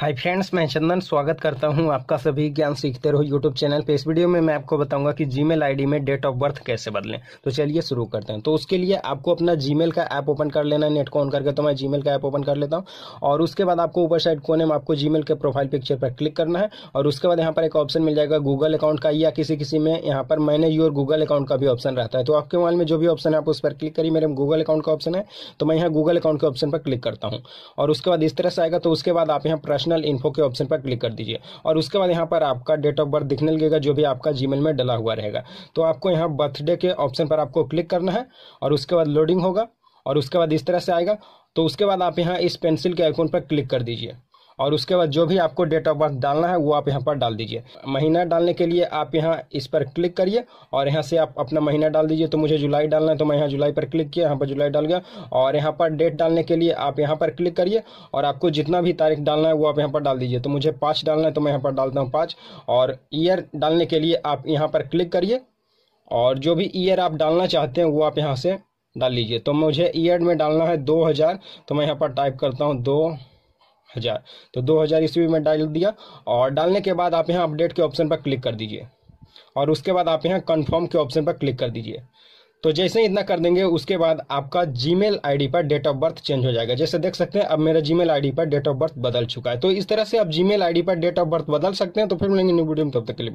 hi friends मैं चंदन स्वागत करता हूं आपका सभी ज्ञान सीखते रहो यूट्यूब चैनल पे इस वीडियो में मैं आपको बताऊंगा कि जीमेल आईडी में डेट ऑफ बर्थ कैसे बदलें तो चलिए शुरू करते हैं तो उसके लिए आपको अपना जीमेल का ऐप ओपन कर लेना है नेट को ऑन करके तो मैं जी का ऐप ओपन कर लेता हूँ और उसके बाद आपको ऊपर साइड कोने में आपको जी के प्रोफाइल पिक्चर पर क्लिक करना है और उसके बाद यहाँ पर एक ऑप्शन मिल जाएगा गूगल अकाउंट का या किसी किसी में यहाँ पर मैंने योर गूगल अकाउंट का भी ऑप्शन रहता है तो आपके मोबाइल में जो भी ऑप्शन है आप उस पर क्लिक करिए मेरे गूगल अकाउंट का ऑप्शन है तो मैं यहाँ गूगल अकाउंट के ऑप्शन पर क्लिक करता हूँ और उसके बाद इस तरह से आएगा तो उसके बाद आप यहाँ प्रश्न एडिशनल इन्फो के ऑप्शन पर क्लिक कर दीजिए और उसके बाद यहाँ पर आपका डेट ऑफ बर्थ दिखने लगेगा जो भी आपका जी में डला हुआ रहेगा तो आपको यहाँ बर्थडे के ऑप्शन पर आपको क्लिक करना है और उसके बाद लोडिंग होगा और उसके बाद इस तरह से आएगा तो उसके बाद आप यहाँ इस पेंसिल के आइकॉन पर क्लिक कर दीजिए और उसके बाद जो भी आपको डेट ऑफ बर्थ डालना है वो आप यहाँ पर डाल दीजिए महीना डालने के लिए आप यहाँ इस पर क्लिक करिए और यहाँ से आप अपना महीना डाल दीजिए तो मुझे जुलाई डालना है तो मैं यहाँ जुलाई पर क्लिक किया यहाँ पर जुलाई डाल गया और यहाँ पर डेट डालने के लिए आप यहाँ पर क्लिक करिए और आपको जितना भी तारीख डालना है वो आप यहाँ पर डाल दीजिए तो मुझे पाँच डालना है तो मैं यहाँ पर डालता हूँ पाँच और ईयर डालने के लिए आप यहाँ पर क्लिक करिए और जो भी ईयर आप डालना चाहते हैं वो आप यहाँ से डाल लीजिए तो मुझे ईयर में डालना है 2000 तो मैं यहाँ पर टाइप करता हूँ दो हज़ार तो दो हज़ार ईस्वी में डाल दिया और डालने के बाद आप यहाँ अपडेट के ऑप्शन पर क्लिक कर दीजिए और उसके बाद आप यहाँ कन्फर्म के ऑप्शन पर क्लिक कर दीजिए तो जैसे ही इतना कर देंगे उसके बाद आपका जीमेल आईडी पर डेट ऑफ बर्थ चेंज हो जाएगा जैसे देख सकते हैं अब मेरा जीमेल आईडी पर डेट ऑफ बर्थ बदल चुका है तो इस तरह से आप जीमेल आईडी पर डेट ऑफ बर्थ बदल सकते हैं तो फिर मिलेंगे न्यू वीडियो में तब तक के लिए